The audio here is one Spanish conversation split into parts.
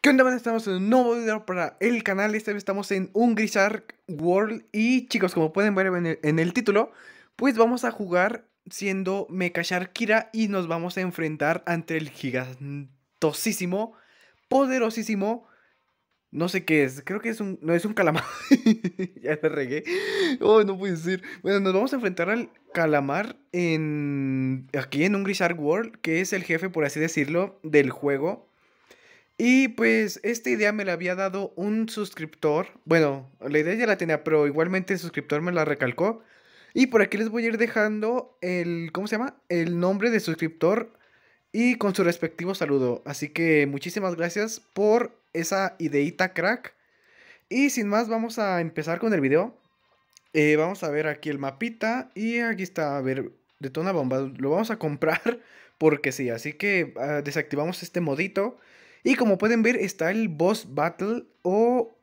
¿Qué onda, Estamos en un nuevo video para el canal. Esta vez estamos en un Grisark World. Y chicos, como pueden ver en el, título, pues vamos a jugar siendo Mecha y nos vamos a enfrentar ante el gigantosísimo, poderosísimo. No sé qué es, creo que es un. No, es un calamar. ya me regué. Oh, no puede decir Bueno, nos vamos a enfrentar al calamar en. Aquí en un Grisark World, que es el jefe, por así decirlo, del juego y pues esta idea me la había dado un suscriptor. Bueno, la idea ya la tenía, pero igualmente el suscriptor me la recalcó. Y por aquí les voy a ir dejando el, ¿cómo se llama? El nombre de suscriptor y con su respectivo saludo. Así que muchísimas gracias por esa ideita crack. Y sin más, vamos a empezar con el video. Eh, vamos a ver aquí el mapita y aquí está, a ver, detona bomba. Lo vamos a comprar porque sí, así que ah, desactivamos este modito. Y como pueden ver, está el boss battle o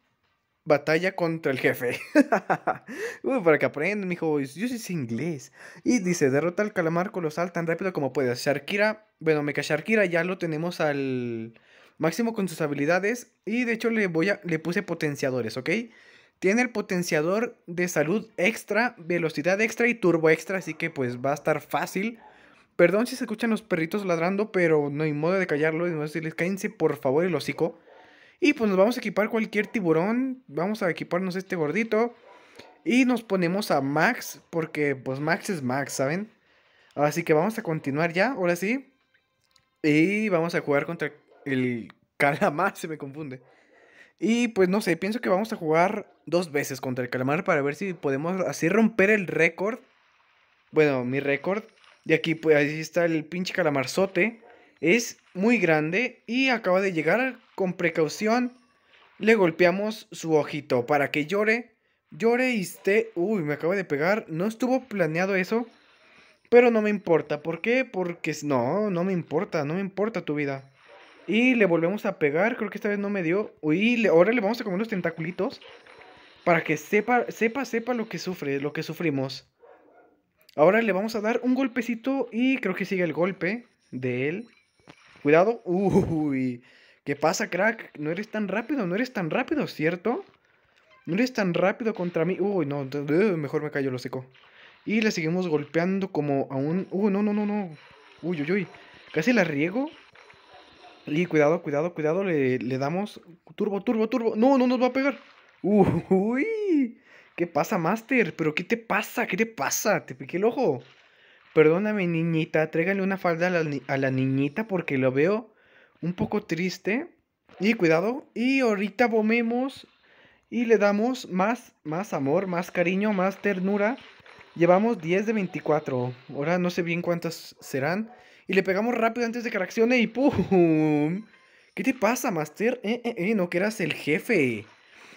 batalla contra el jefe. Uy, para que aprendan, mijo. Yo sé inglés. Y dice, derrota al calamar colosal tan rápido como puedas. Sharkira, bueno, Mecha Sharkira ya lo tenemos al máximo con sus habilidades. Y de hecho le, voy a, le puse potenciadores, ¿ok? Tiene el potenciador de salud extra, velocidad extra y turbo extra. Así que pues va a estar fácil. Perdón si se escuchan los perritos ladrando, pero no hay modo de callarlo y no decirles, cállense por favor el hocico. Y pues nos vamos a equipar cualquier tiburón, vamos a equiparnos este gordito. Y nos ponemos a Max, porque pues Max es Max, ¿saben? Así que vamos a continuar ya, ahora sí. Y vamos a jugar contra el calamar, se me confunde. Y pues no sé, pienso que vamos a jugar dos veces contra el calamar para ver si podemos así romper el récord. Bueno, mi récord y aquí, pues ahí está el pinche calamarzote. Es muy grande y acaba de llegar con precaución. Le golpeamos su ojito para que llore. Llore y esté... Uy, me acaba de pegar. No estuvo planeado eso. Pero no me importa. ¿Por qué? Porque no, no me importa. No me importa tu vida. Y le volvemos a pegar. Creo que esta vez no me dio. Uy, ahora le vamos a comer los tentaculitos. Para que sepa, sepa, sepa lo que sufre, lo que sufrimos. Ahora le vamos a dar un golpecito y creo que sigue el golpe de él. Cuidado. Uy. ¿Qué pasa, crack? No eres tan rápido, no eres tan rápido, ¿cierto? No eres tan rápido contra mí. Uy, no, mejor me callo, lo seco. Y le seguimos golpeando como a un... Uy, no, no, no, no. Uy, uy, uy. Casi la riego. Y cuidado, cuidado, cuidado. Le, le damos turbo, turbo, turbo. No, no nos va a pegar. Uy. ¿Qué pasa, Master? ¿Pero qué te pasa? ¿Qué te pasa? Te piqué el ojo. Perdóname, niñita. Trégale una falda a la, niñita porque lo veo un poco triste. Y cuidado. Y ahorita vomemos y le damos más, más amor, más cariño, más ternura. Llevamos 10 de 24. Ahora no sé bien cuántas serán. Y le pegamos rápido antes de que reaccione y ¡pum! ¿Qué te pasa, Master? Eh, eh, eh, no que eras el jefe.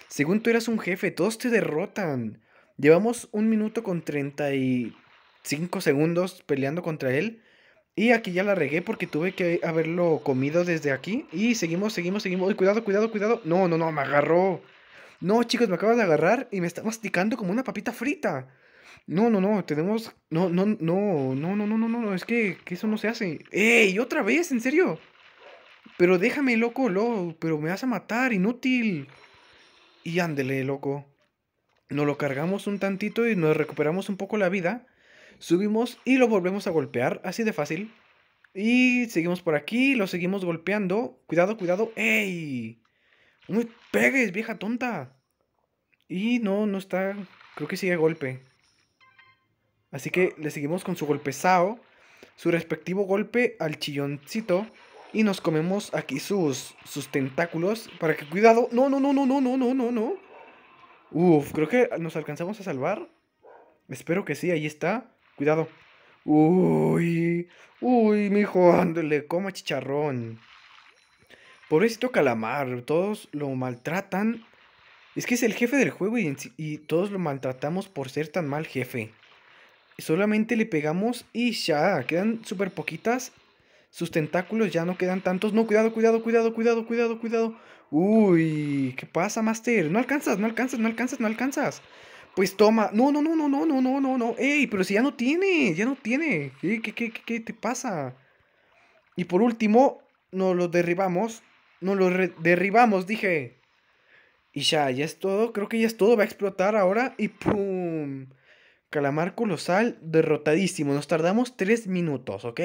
Según tú eras un jefe, todos te derrotan. Llevamos un minuto con 35 segundos peleando contra él. Y aquí ya la regué porque tuve que haberlo comido desde aquí. Y seguimos, seguimos, seguimos. Uy, cuidado, cuidado, cuidado. No, no, no, me agarró. No, chicos, me acabas de agarrar y me está masticando como una papita frita. No, no, no, tenemos. No, no, no, no, no, no, no, no, es que, que eso no se hace. ¡Ey! ¡Otra vez! ¿En serio? Pero déjame, loco, loco, pero me vas a matar, inútil. Y ándele, loco. Nos lo cargamos un tantito y nos recuperamos un poco la vida. Subimos y lo volvemos a golpear, así de fácil. Y seguimos por aquí, lo seguimos golpeando. Cuidado, cuidado. ¡Ey! ¡No me pegues, vieja tonta! Y no, no está. Creo que sigue golpe. Así que le seguimos con su golpezao. Su respectivo golpe al chilloncito. Y nos comemos aquí sus, sus tentáculos. Para que, cuidado. No, no, no, no, no, no, no, no, no. Uf, creo que nos alcanzamos a salvar. Espero que sí, ahí está. Cuidado. Uy, uy, mijo, ándale, coma chicharrón. por Pobrecito calamar, todos lo maltratan. Es que es el jefe del juego y, y todos lo maltratamos por ser tan mal jefe. Solamente le pegamos y ya, quedan súper poquitas sus tentáculos ya no quedan tantos. No, cuidado, cuidado, cuidado, cuidado, cuidado, cuidado. Uy, ¿qué pasa, Master? No alcanzas, no alcanzas, no alcanzas, no alcanzas. Pues toma. No, no, no, no, no, no, no, no, no. Ey, pero si ya no tiene, ya no tiene. ¿Qué, qué, qué, qué te pasa? Y por último, nos lo derribamos. Nos lo derribamos, dije. Y ya, ya es todo. Creo que ya es todo. Va a explotar ahora. Y ¡pum! Calamar colosal derrotadísimo. Nos tardamos tres minutos, ¿ok?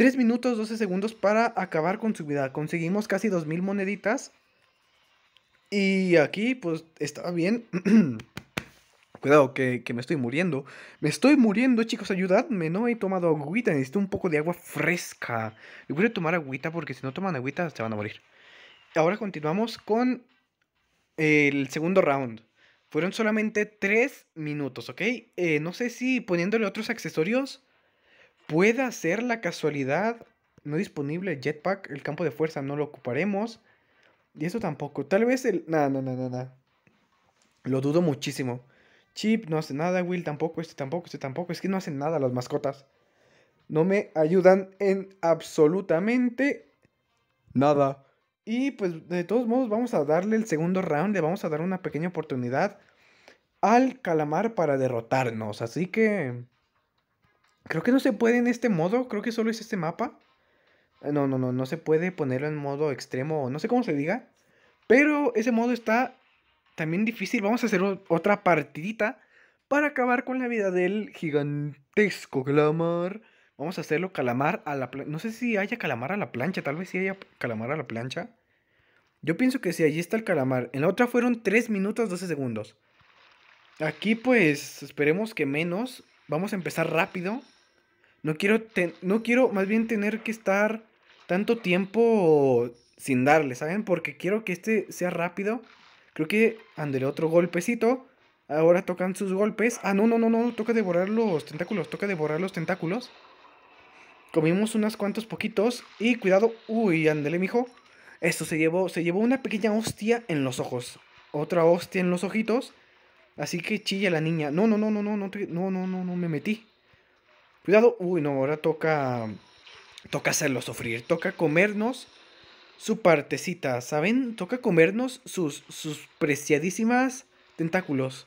3 minutos 12 segundos para acabar con su vida. Conseguimos casi 2000 moneditas. Y aquí, pues, estaba bien. Cuidado, que, me estoy muriendo. Me estoy muriendo, chicos, ayudadme. No he tomado agüita, necesito un poco de agua fresca. Yo a tomar agüita porque si no toman agüita se van a morir. Ahora continuamos con el segundo round. Fueron solamente 3 minutos, ¿ok? Eh, no sé si poniéndole otros accesorios Pueda ser la casualidad. No disponible el jetpack, el campo de fuerza no lo ocuparemos. Y eso tampoco. Tal vez el. No, no, no, no, no. Lo dudo muchísimo. Chip no hace nada, Will tampoco, este tampoco, este tampoco. Es que no hacen nada las mascotas. No me ayudan en absolutamente nada. Y pues de todos modos vamos a darle el segundo round, le vamos a dar una pequeña oportunidad al calamar para derrotarnos. Así que... Creo que no se puede en este modo, creo que solo es este mapa. Eh, no, no, no, no se puede ponerlo en modo extremo, no sé cómo se diga. Pero ese modo está también difícil. Vamos a hacer otra partidita para acabar con la vida del gigantesco calamar. Vamos a hacerlo calamar a la plancha. No sé si haya calamar a la plancha, tal vez sí haya calamar a la plancha. Yo pienso que sí, allí está el calamar. En la otra fueron 3 minutos 12 segundos. Aquí pues esperemos que menos. Vamos a empezar rápido. No quiero, no quiero más bien tener que estar tanto tiempo sin darle, ¿saben? Porque quiero que este sea rápido. Creo que, andele otro golpecito. Ahora tocan sus golpes. Ah, no, no, no, no. Toca devorar los tentáculos. Toca devorar los tentáculos. Comimos unas cuantos poquitos. Y cuidado. Uy, andele, mijo. Esto se llevó, se llevó una pequeña hostia en los ojos. Otra hostia en los ojitos. Así que chilla la niña. no, no, no, no, no, no, no, no, no me metí. Cuidado, uy, no, ahora toca, toca hacerlo sufrir, toca comernos su partecita, ¿saben? Toca comernos sus, sus preciadísimas tentáculos.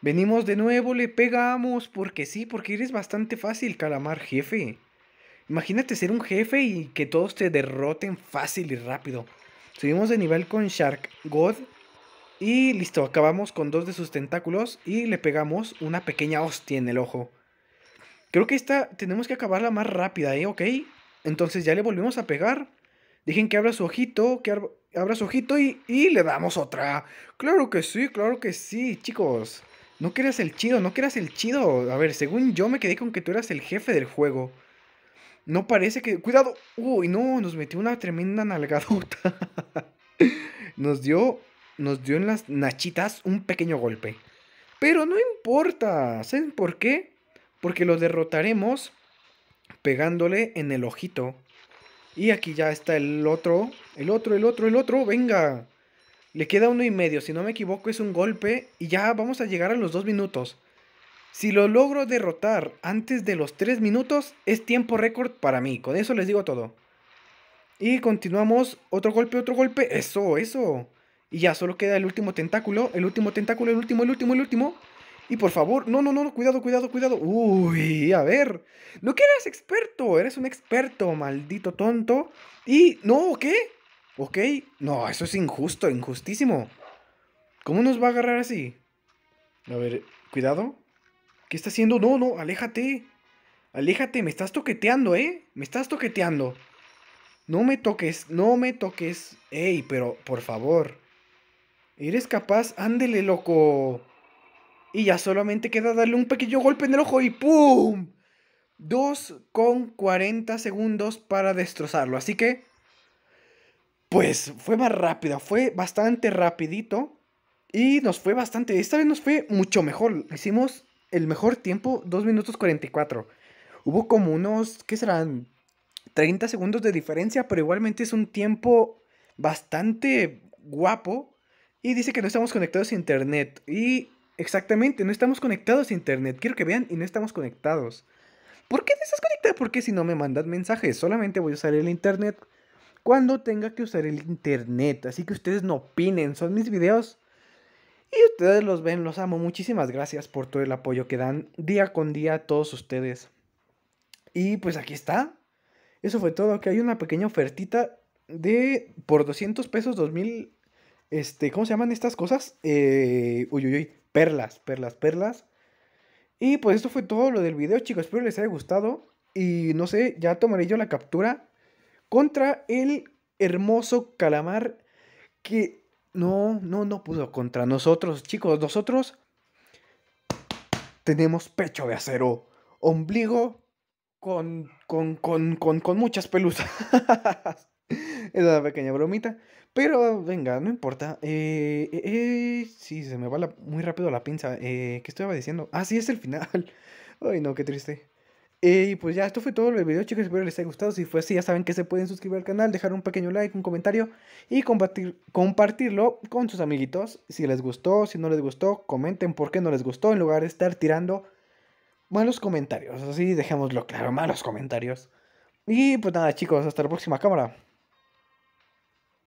Venimos de nuevo, le pegamos, porque sí, porque eres bastante fácil, calamar jefe. Imagínate ser un jefe y que todos te derroten fácil y rápido. Subimos de nivel con Shark God. Y listo, acabamos con dos de sus tentáculos y le pegamos una pequeña hostia en el ojo. Creo que esta tenemos que acabarla más rápida, ¿eh? ¿Ok? Entonces ya le volvemos a pegar. Dejen que abra su ojito, que abra su ojito y, y le damos otra. Claro que sí, claro que sí, chicos. No quieras el chido, no quieras el chido. A ver, según yo me quedé con que tú eras el jefe del juego. No parece que... ¡Cuidado! ¡Uy, no! Nos metió una tremenda nalgadota. nos dio... Nos dio en las nachitas un pequeño golpe. Pero no importa. ¿Saben por qué? porque lo derrotaremos pegándole en el ojito. Y aquí ya está el otro, el otro, el otro, el otro, venga. Le queda uno y medio, si no me equivoco es un golpe y ya vamos a llegar a los dos minutos. Si lo logro derrotar antes de los tres minutos, es tiempo récord para mí, con eso les digo todo. Y continuamos, otro golpe, otro golpe, eso, eso. Y ya solo queda el último tentáculo, el último tentáculo, el último, el último, el último. Y por favor, no, no, no, cuidado, cuidado, cuidado. Uy, a ver. No que eras experto, eres un experto, maldito tonto. Y, no, ¿qué? ¿Ok? No, eso es injusto, injustísimo. ¿Cómo nos va a agarrar así? A ver, cuidado. ¿Qué está haciendo? No, no, aléjate. Aléjate, me estás toqueteando, ¿eh? Me estás toqueteando. No me toques, no me toques. Ey, pero por favor. ¿Eres capaz? Ándele, loco. Y ya solamente queda darle un pequeño golpe en el ojo y ¡pum! 2 con 40 segundos para destrozarlo. Así que, pues fue más rápido. fue bastante rapidito y nos fue bastante, esta vez nos fue mucho mejor. Hicimos el mejor tiempo, 2 minutos 44. Hubo como unos, ¿qué serán? 30 segundos de diferencia, pero igualmente es un tiempo bastante guapo. Y dice que no estamos conectados a internet. Y Exactamente, no estamos conectados a internet. Quiero que vean y no estamos conectados. ¿Por qué estás conectado? Porque si no me mandan mensajes, solamente voy a usar el internet cuando tenga que usar el internet. Así que ustedes no opinen, son mis videos. Y ustedes los ven, los amo. Muchísimas gracias por todo el apoyo que dan día con día a todos ustedes. Y pues aquí está. Eso fue todo. Que hay una pequeña ofertita de por 200 pesos, 2000. Este, ¿Cómo se llaman estas cosas? Eh, uy, uy, uy perlas, perlas, perlas. Y pues esto fue todo lo del video, chicos. Espero les haya gustado. Y no sé, ya tomaré yo la captura contra el hermoso calamar que no, no, no pudo contra nosotros, chicos. Nosotros tenemos pecho de acero, ombligo con, con, con, con, con muchas pelusas. es una pequeña bromita. Pero venga, no importa. Eh, eh, eh sí, se me va muy rápido la pinza. Eh, ¿Qué estaba diciendo? Ah, sí, es el final. Ay, no, qué triste. Eh, y pues ya, esto fue todo el video, chicos. Espero les haya gustado. Si fue así, ya saben que se pueden suscribir al canal, dejar un pequeño like, un comentario y compartir, compartirlo con sus amiguitos. Si les gustó, si no les gustó, comenten por qué no les gustó en lugar de estar tirando malos comentarios. Así dejémoslo claro, malos comentarios. Y pues nada, chicos, hasta la próxima cámara.